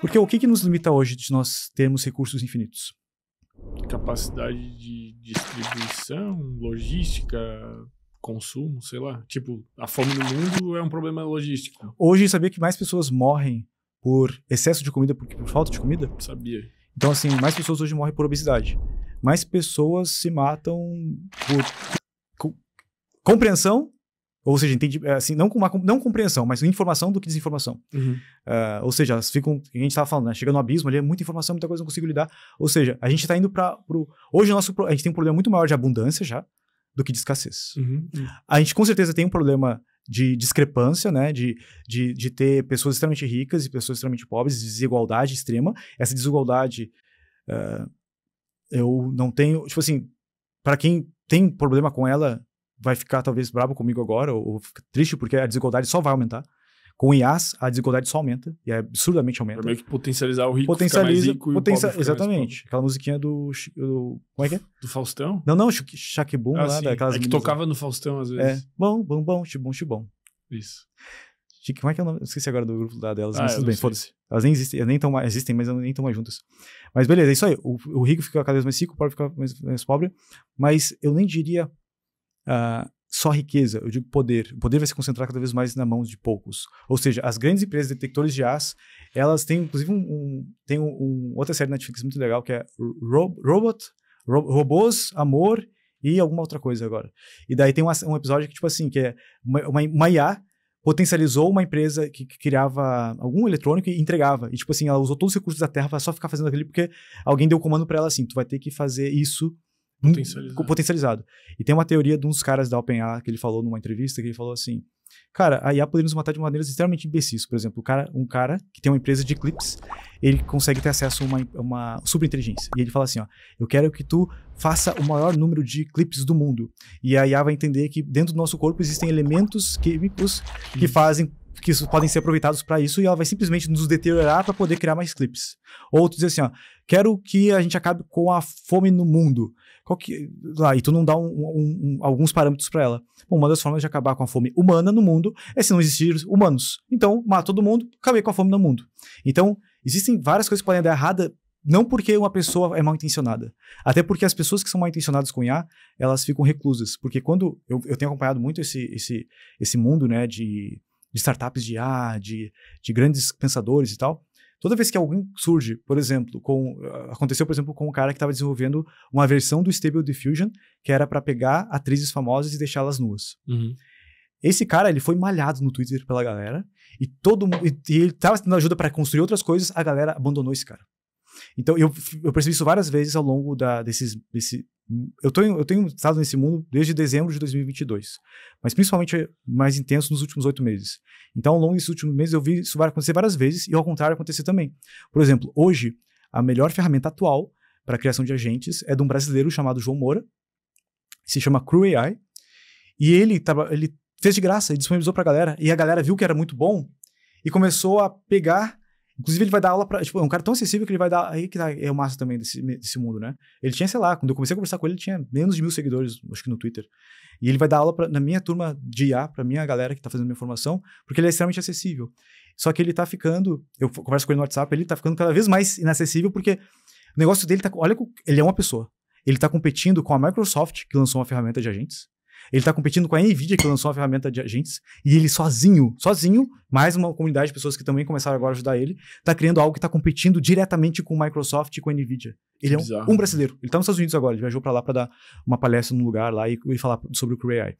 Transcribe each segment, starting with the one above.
Porque o que, que nos limita hoje de nós termos recursos infinitos? Capacidade de distribuição, logística, consumo, sei lá. Tipo, a fome no mundo é um problema logístico. Hoje, sabia que mais pessoas morrem por excesso de comida porque por falta de comida? Sabia. Então, assim, mais pessoas hoje morrem por obesidade. Mais pessoas se matam por compreensão ou seja, entende, é, assim, não com uma, não compreensão, mas informação do que desinformação. Uhum. Uh, ou seja, ficam, a gente estava falando, né? chega no abismo ali, é muita informação, muita coisa, não consigo lidar. Ou seja, a gente está indo para. Hoje nosso, a gente tem um problema muito maior de abundância já do que de escassez. Uhum, uhum. A gente com certeza tem um problema de discrepância, né? De, de, de ter pessoas extremamente ricas e pessoas extremamente pobres, desigualdade extrema. Essa desigualdade. Uh, eu não tenho. Tipo assim, para quem tem problema com ela, vai ficar talvez bravo comigo agora, ou, ou triste, porque a desigualdade só vai aumentar. Com IAs, a desigualdade só aumenta, e é absurdamente é aumenta. para meio que potencializar o rico Potencializa, fica rico potencia, Exatamente. Aquela musiquinha do, do, Como é que é? Do Faustão? Não, não, Shaquibum ah, lá, sim. daquelas. É que tocava lá. no Faustão às é. vezes. É. Bom, bom, bom, chibum, chibum. Isso. Chique, como é que é o nome? Esqueci agora do grupo da delas, ah, mas tudo bem, foda-se. Elas nem existem, nem tão, existem, mas nem estão mais juntas. Mas beleza, é isso aí. O, o rico fica cada vez mais rico, o pobre fica mais, mais pobre. Mas eu nem diria uh, só riqueza, eu digo poder. O poder vai se concentrar cada vez mais na mão de poucos. Ou seja, as grandes empresas detectores de aço, elas têm inclusive um, um tem um, um, outra série na Netflix muito legal que é Rob, Robot, Robôs, Amor e alguma outra coisa agora. E daí tem uma, um episódio que tipo assim, que é uma, uma, uma IA potencializou uma empresa que, que, criava algum eletrônico e entregava. E tipo assim, ela usou todos os recursos da Terra para só ficar fazendo aquilo porque alguém deu o comando para ela assim, tu vai ter que fazer isso Potencializado. potencializado. E tem uma teoria de uns caras da OpenAI que ele falou numa entrevista, que ele falou assim, cara, a IA poderia nos matar de maneiras extremamente imbecis. Por exemplo, um cara, um cara que tem uma empresa de clips, ele consegue ter acesso a uma, uma inteligência E ele fala assim, ó, eu quero que tu faça o maior número de clips do mundo. E a IA vai entender que dentro do nosso corpo existem elementos químicos que hum. fazem que podem ser aproveitados para isso e ela vai simplesmente nos deteriorar para poder criar mais clips. Ou tu diz assim, ó, quero que a gente acabe com a fome no mundo. Qual que, lá, e tu não dá um, um, um, alguns parâmetros para ela. Bom, uma das formas de acabar com a fome humana no mundo é se não existir humanos. Então, mata todo mundo, acabei com a fome no mundo. Então, existem várias coisas que podem dar errada, não porque uma pessoa é mal intencionada. Até porque as pessoas que são mal intencionadas com IA, elas ficam reclusas. Porque quando. Eu, eu tenho acompanhado muito esse, esse, esse mundo né, de, de startups de IA, de, de grandes pensadores e tal. Toda vez que alguém surge, por exemplo, com ah, aconteceu por exemplo com um cara que estava desenvolvendo uma versão do Stable Diffusion que era para pegar atrizes famosas e deixá-las nuas. Uhum. Esse cara, ele foi malhado no Twitter pela galera e todo e, e ele estava tendo ajuda para construir outras coisas, a galera abandonou esse cara. Então, eu, eu percebi isso várias vezes ao longo da, desses. Desse, eu, tô, eu tenho estado nesse mundo desde dezembro de 2022, mas principalmente mais intenso nos últimos oito meses. Então, ao longo desses últimos meses, eu vi isso acontecer várias vezes e, ao contrário, acontecer também. Por exemplo, hoje, a melhor ferramenta atual para a criação de agentes é de um brasileiro chamado João Moura, se chama Crew AI, e ele, ele fez de graça, ele disponibilizou para a galera, e a galera viu que era muito bom e começou a pegar Inclusive, ele vai dar aula pra. Tipo, é um cara tão acessível que ele vai dar. Aí que tá, é o massa também desse, desse mundo, né? Ele tinha, sei lá, quando eu comecei a conversar com ele, ele tinha menos de mil seguidores, acho que no Twitter. E ele vai dar aula pra, na minha turma de IA, pra minha galera que tá fazendo minha formação, porque ele é extremamente acessível. Só que ele tá ficando. Eu converso com ele no WhatsApp, ele tá ficando cada vez mais inacessível, porque o negócio dele tá. Olha, ele é uma pessoa. Ele tá competindo com a Microsoft, que lançou uma ferramenta de agentes. Ele está competindo com a NVIDIA, que lançou uma ferramenta de agentes, e ele sozinho, sozinho, mais uma comunidade de pessoas que também começaram agora a ajudar ele, está criando algo que está competindo diretamente com Microsoft e com a NVIDIA. Ele é um, um, né? brasileiro. Ele está nos Estados Unidos agora, ele viajou para lá para dar uma palestra num lugar lá e, e falar sobre o CreAI.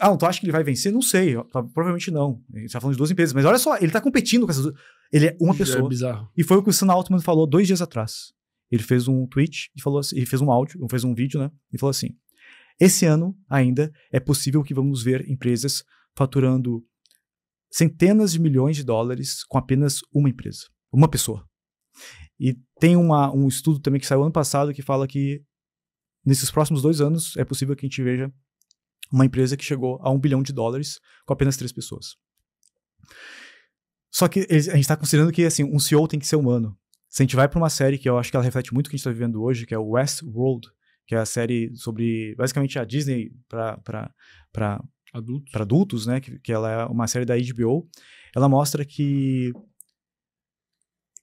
Ah, então tu acha que ele vai vencer? Não sei. Tá, provavelmente não. A gente tá falando de duas empresas. Mas olha só, ele tá competindo com essas duas. Ele é uma é pessoa. É bizarro. E foi o que o Sam Altman falou dois dias atrás. Ele fez um tweet e falou assim, ele fez um áudio, fez um vídeo, né? E falou assim: esse ano ainda é possível que vamos ver empresas faturando centenas de milhões de dólares com apenas uma empresa, uma pessoa. E tem uma, um estudo também que saiu ano passado que fala que nesses próximos dois anos é possível que a gente veja uma empresa que chegou a um bilhão de dólares com apenas três pessoas. Só que a gente está considerando que assim um CEO tem que ser humano. Se a gente vai para uma série que eu acho que ela reflete muito o que a gente está vivendo hoje, que é o Westworld, que é a série sobre basicamente a Disney para adultos. adultos, né? Que, que ela é uma série da HBO. Ela mostra que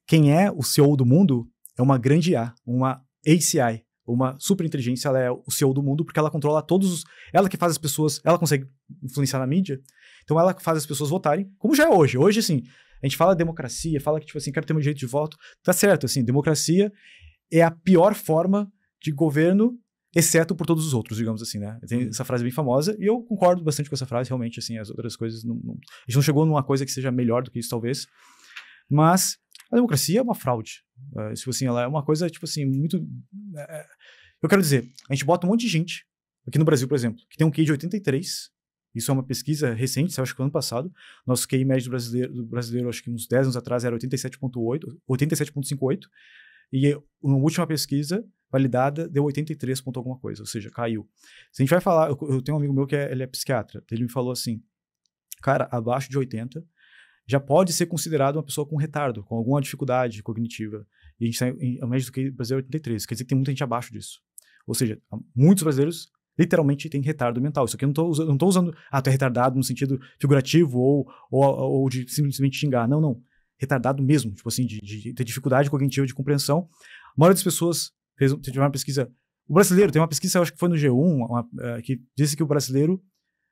quem é o CEO do mundo é uma grande A, uma ACI, uma super inteligência, ela é o CEO do mundo porque ela controla todos os, ela que faz as pessoas, ela consegue influenciar na mídia. Então ela faz as pessoas votarem, como já é hoje. Hoje assim, a gente fala democracia, fala que tipo assim, quero ter meu direito de voto. Tá certo, assim, democracia é a pior forma de governo, exceto por todos os outros, digamos assim, né? Tem uhum. essa frase bem famosa, e eu concordo bastante com essa frase, realmente, assim, as outras coisas não, não, a gente não chegou numa coisa que seja melhor do que isso, talvez, mas a democracia é uma fraude, uh, tipo assim, ela é uma coisa, tipo assim, muito... É, é, eu quero dizer, a gente bota um monte de gente, aqui no Brasil, por exemplo, que tem um QI de 83, isso é uma pesquisa recente, acho que ano passado. Nosso QI médio do brasileiro, do brasileiro, acho que uns 10 anos atrás, era 87,8, 87,58. E na última pesquisa, validada deu 83 ponto alguma coisa, ou seja, caiu. Se a gente vai falar, eu, eu tenho um amigo meu que é, ele é psiquiatra, ele me falou assim, cara, abaixo de 80 já pode ser considerado uma pessoa com retardo, com alguma dificuldade cognitiva. E a gente sai a média do que brasileiro é 83, quer dizer que tem muita gente abaixo disso. Ou seja, muitos brasileiros literalmente tem retardo mental. Isso aqui eu não estou usando, usando, ah, tu é retardado no sentido figurativo ou, ou, ou de simplesmente xingar. Não, não. Retardado mesmo, tipo assim, de, de ter dificuldade cognitiva de compreensão. A maioria das pessoas fez teve uma pesquisa. O brasileiro, tem uma pesquisa, acho que foi no G1, uma, é, que disse que o brasileiro,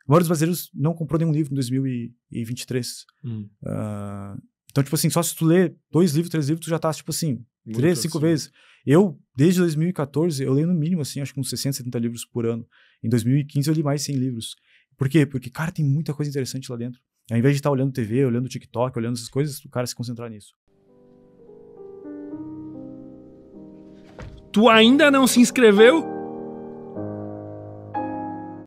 a maioria dos brasileiros não comprou nenhum livro em 2023. Hum. Uh, então, tipo assim, só se tu ler dois livros, três livros, tu já tá, tipo assim, Muito três, cinco assim. vezes. Eu, desde 2014, eu leio no mínimo, assim, acho que uns 60, 70 livros por ano. Em 2015, eu li mais 100 livros. Por quê? Porque, cara, tem muita coisa interessante lá dentro. Ao invés de estar tá olhando TV, olhando TikTok, olhando essas coisas, o cara se concentrar nisso. Tu ainda não se inscreveu?